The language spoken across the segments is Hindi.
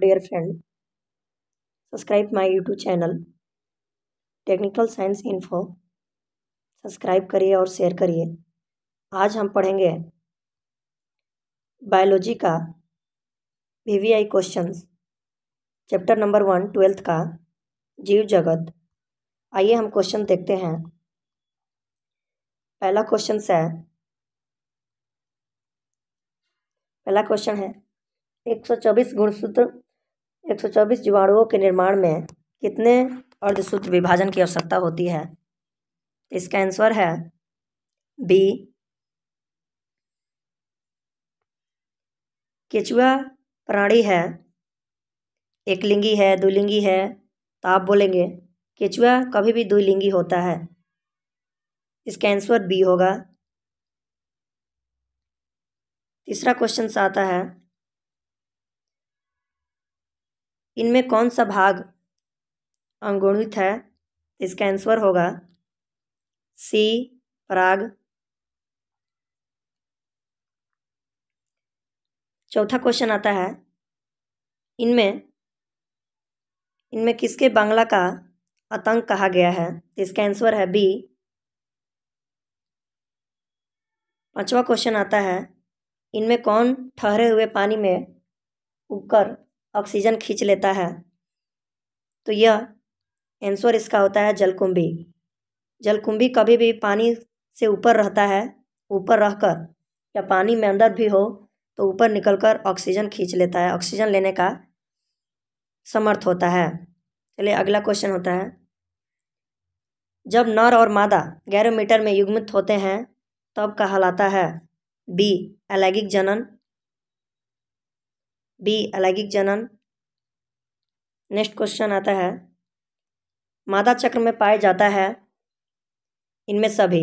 dear friend, subscribe my YouTube channel technical science info subscribe करिए और शेयर करिए आज हम पढ़ेंगे बायोलॉजी का V V I questions chapter number one twelfth का जीव जगत आइए हम क्वेश्चन देखते हैं पहला क्वेश्चन है पहला क्वेश्चन है एक सौ चौबीस गुणसूत्र चौबीस जीवाणुओं के निर्माण में कितने अर्धसूत्र विभाजन की आवश्यकता होती है इसका आंसर है बी केचुआ प्राणी है एक लिंगी है दो लिंगी है तो आप बोलेंगे केचुआ कभी भी दो लिंगी होता है इसका आंसर बी होगा तीसरा क्वेश्चन आता है इनमें कौन सा भाग अंगुणित है इसका आंसर होगा सी पराग चौथा क्वेश्चन आता है इनमें इनमें किसके बांग्ला का आतंक कहा गया है इसका आंसर है बी पांचवा क्वेश्चन आता है इनमें कौन ठहरे हुए पानी में उबकर ऑक्सीजन खींच लेता है तो यह आंसर इसका होता है जलकुंभी जलकुंभी कभी भी पानी से ऊपर रहता है ऊपर रहकर या पानी में अंदर भी हो तो ऊपर निकलकर ऑक्सीजन खींच लेता है ऑक्सीजन लेने का समर्थ होता है चलिए अगला क्वेश्चन होता है जब नर और मादा गैरोमीटर में युग्मित होते हैं तब कहलाता है बी अलैगिक जनन बी अलैगिक जनन नेक्स्ट क्वेश्चन आता है मादा चक्र में पाया जाता है इनमें सभी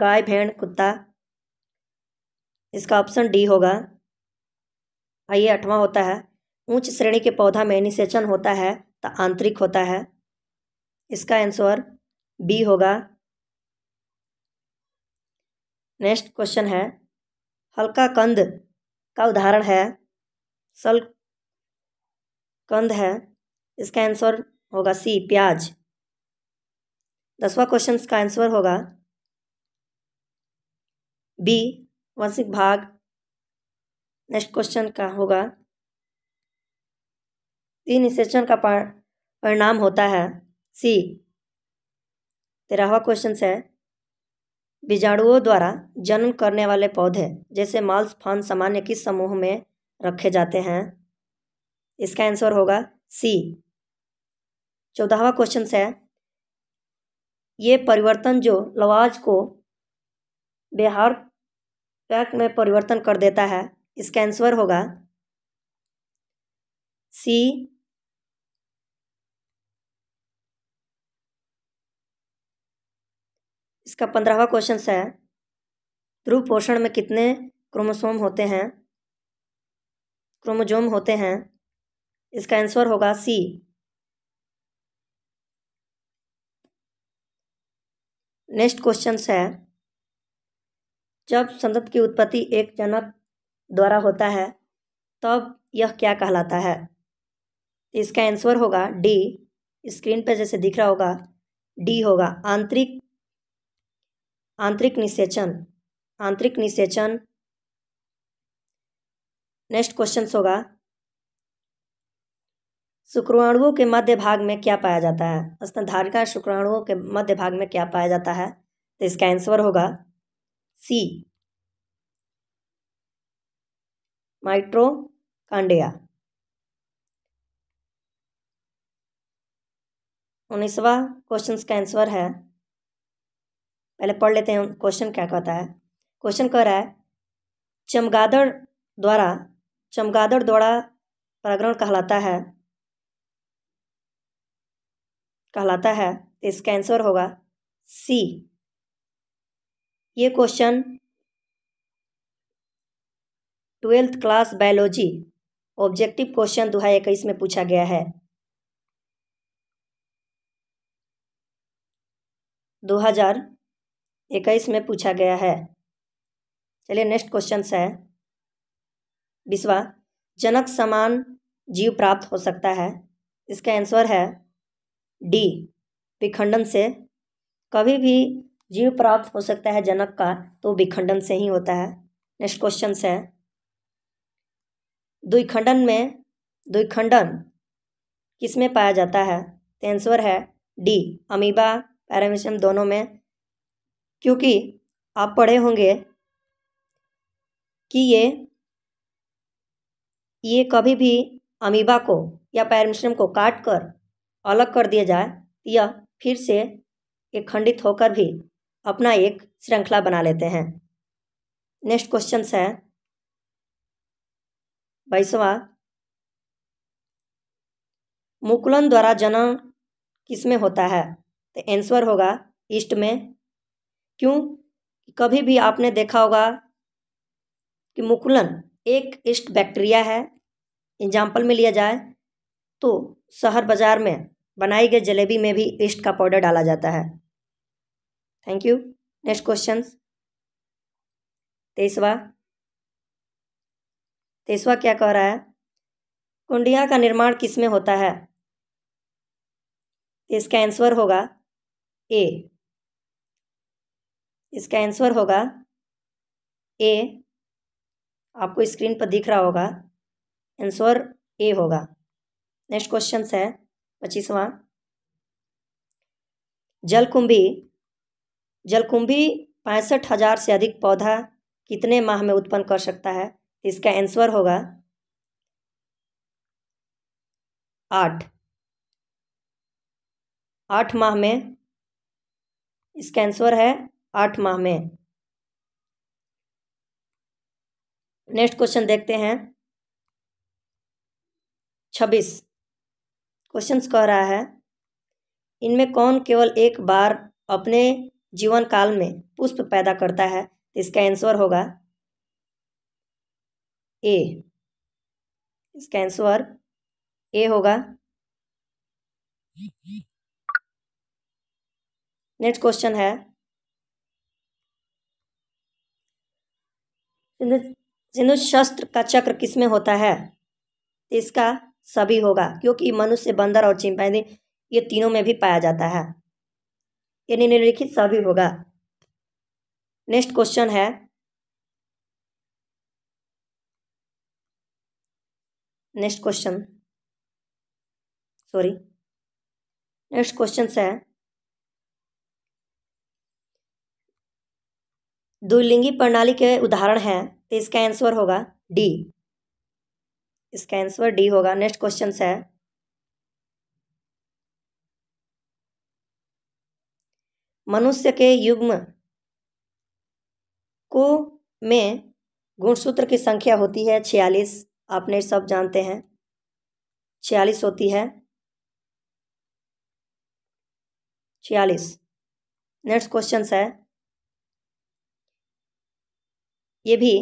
गाय भेड़ कुत्ता इसका ऑप्शन डी होगा आइए आठवां होता है ऊंच श्रेणी के पौधा में निषेचन होता है तो आंतरिक होता है इसका आंसर बी होगा नेक्स्ट क्वेश्चन है हल्का कंद का उदाहरण है कंद है इसका आंसर होगा सी प्याज दसवा क्वेश्चन का आंसर होगा बी वंशिक भाग नेक्स्ट क्वेश्चन का होगा तीन निषेचन का परिणाम होता है सी तेरहवा क्वेश्चन है बीजाणुओं द्वारा जन्म करने वाले पौधे जैसे माल्स फान सामान्य किस समूह में रखे जाते हैं इसका आंसर होगा सी चौदहवा क्वेश्चन है ये परिवर्तन जो लवाज को बिहार पैक में परिवर्तन कर देता है इसका आंसर होगा सी इसका पंद्रहवा क्वेश्चन है ध्रुव पोषण में कितने क्रोमोसोम होते हैं क्रोमोजोम होते हैं इसका आंसर होगा सी नेक्स्ट क्वेश्चन है जब संतत की उत्पत्ति एक जनक द्वारा होता है तब तो यह क्या कहलाता है इसका आंसर होगा डी स्क्रीन पर जैसे दिख रहा होगा डी होगा आंतरिक आंतरिक निषेचन आंतरिक निषेचन नेक्स्ट क्वेश्चन होगा शुक्राणुओं के मध्य भाग में क्या पाया जाता है स्तनधारिका शुक्राणुओं के मध्य भाग में क्या पाया जाता है तो इसका आंसर होगा सी माइट्रोकांडिया उन्नीसवा क्वेश्चन का आंसर है पहले पढ़ लेते हैं क्वेश्चन क्या कहता है क्वेश्चन कह रहा है चमगादड़ द्वारा चमगादड़ द्वारा प्रकरण कहलाता है कहलाता है इसका आंसर होगा सी ये question twelfth class biology objective question दो हज़ार इक्कीस में पूछा गया है दो हज़ार इक्कीस में पूछा गया है चलिए नेक्स्ट क्वेश्चन है बिस्वा जनक समान जीव प्राप्त हो सकता है इसका आंसर है डी विखंडन से कभी भी जीव प्राप्त हो सकता है जनक का तो विखंडन से ही होता है नेक्स्ट क्वेश्चन है द्विखंडन में द्विखंडन किस में पाया जाता है तो आंसर है डी अमीबा पैरामिशियम दोनों में क्योंकि आप पढ़े होंगे कि ये ये कभी भी अमीबा को या पैरमिश्रम को काट कर अलग कर दिया जाए यह फिर से एक खंडित होकर भी अपना एक श्रृंखला बना लेते हैं नेक्स्ट क्वेश्चन है बाईसवा मुकुलन द्वारा जनन किस में होता है तो आंसर होगा ईस्ट में क्यों कभी भी आपने देखा होगा कि मुकुलन एक इष्ट बैक्टीरिया है एग्जाम्पल में लिया जाए तो शहर बाज़ार में बनाई गई जलेबी में भी ईस्ट का पाउडर डाला जाता है थैंक यू नेक्स्ट क्वेश्चन तेसवा तेसवा क्या कह रहा है कुंडिया का निर्माण किस में होता है इसका आंसर होगा ए इसका आंसर होगा ए आपको स्क्रीन पर दिख रहा होगा आंसर ए होगा नेक्स्ट क्वेश्चन है पच्चीसवा जलकुंभी जलकुंभी पैंसठ हजार से अधिक पौधा कितने माह में उत्पन्न कर सकता है इसका आंसर होगा आठ आठ माह में इसका आंसर है आठ माह में नेक्स्ट क्वेश्चन देखते हैं छब्बीस क्वेश्चन कह रहा है इनमें कौन केवल एक बार अपने जीवन काल में पुष्प पैदा करता है इसका आंसर होगा ए इसका आंसर ए होगा नेक्स्ट क्वेश्चन है जिन्हु शस्त्र का चक्र किसमें होता है इसका सभी होगा क्योंकि मनुष्य बंदर और चिंपैदी ये तीनों में भी पाया जाता है ये निम्नलिखित सभी होगा नेक्स्ट क्वेश्चन है next question sorry next question है द्विलिंगी प्रणाली के उदाहरण हैं तो इसका आंसर होगा डी इसका आंसर डी होगा नेक्स्ट क्वेश्चन है मनुष्य के युग्म को में गुणसूत्र की संख्या होती है छियालीस आपने सब जानते हैं छियालीस होती है छियालीस नेक्स्ट क्वेश्चन है ये भी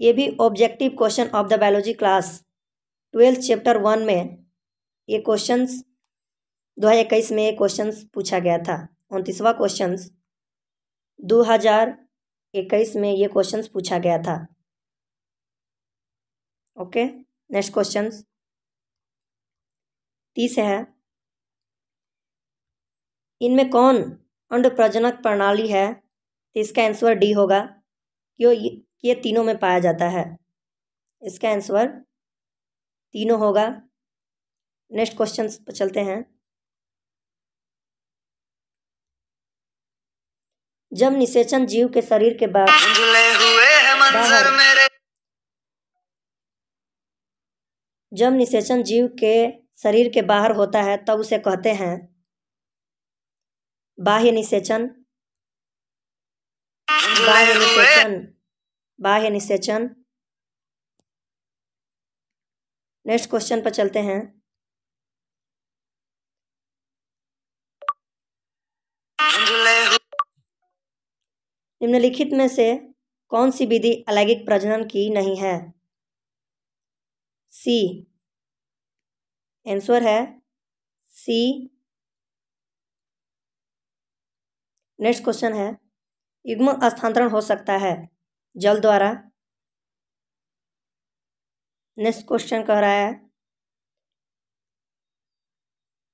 ये भी objective question of the biology class twelfth chapter one में ये क्वेश्चन दो हज़ार इक्कीस में ये क्वेश्चन पूछा गया था उनतीसवा क्वेश्चन दो हज़ार इक्कीस में ये क्वेश्चन पूछा गया था ओके नेक्स्ट क्वेश्चन तीस है इनमें कौन अंड प्रजनक प्रणाली है तो इसका आंसर डी होगा क्यों ये तीनों में पाया जाता है इसका आंसर तीनों होगा नेक्स्ट क्वेश्चन चलते हैं जब निषेचन जीव के शरीर के बाद जब निषेचन जीव के शरीर के बाहर होता है तब उसे कहते हैं बाह्य निषेचन बाह्य निषेचन बाह्य निषेचन नेक्स्ट क्वेश्चन पर चलते हैं निम्नलिखित में से कौन सी विधि अलैंगिक प्रजनन की नहीं है सी आंसर है सी नेक्स्ट क्वेश्चन है युग्म स्थानांतरण हो सकता है जल द्वारा नेक्स्ट क्वेश्चन कह रहा है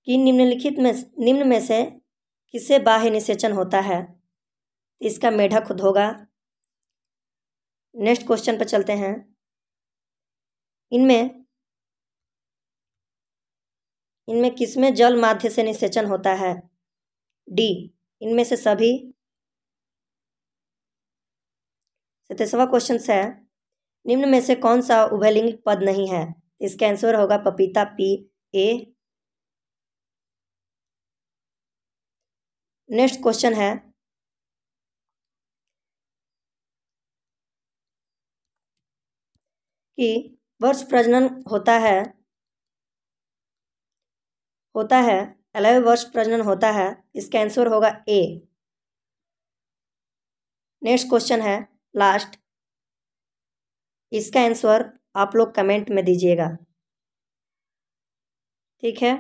कि निम्नलिखित में निम्न में से किसे बाह्य निषेचन होता है इसका मेढक खुद होगा नेक्स्ट क्वेश्चन पर चलते हैं इनमें इनमें किसमें जल माध्य से निषेचन होता है डी इनमें से सभी सैंतीसवा तो क्वेश्चन है निम्न में से कौन सा उभयलिंगिक पद नहीं है इसका आंसर होगा पपीता पी ए नेक्स्ट क्वेश्चन है कि वर्ष प्रजनन होता है होता है अलव वर्ष प्रजनन होता है इसका आंसर होगा ए नेक्स्ट क्वेश्चन है लास्ट इसका आंसर आप लोग कमेंट में दीजिएगा ठीक है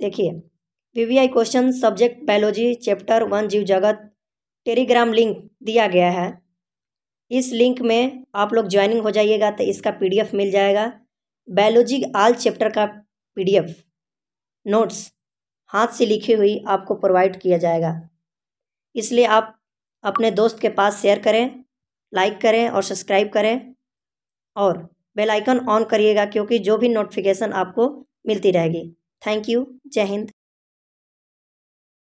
देखिए VVI question subject biology chapter one जीव जगत टेलीग्राम लिंक दिया गया है इस लिंक में आप लोग ज्वाइनिंग हो जाइएगा तो इसका पीडीएफ मिल जाएगा बायोलॉजी आल चैप्टर का पीडीएफ नोट्स हाथ से लिखी हुई आपको प्रोवाइड किया जाएगा इसलिए आप अपने दोस्त के पास शेयर करें लाइक करें और सब्सक्राइब करें और बेल आइकन ऑन करिएगा क्योंकि जो भी नोटिफिकेशन आपको मिलती रहेगी थैंक यू जय हिंद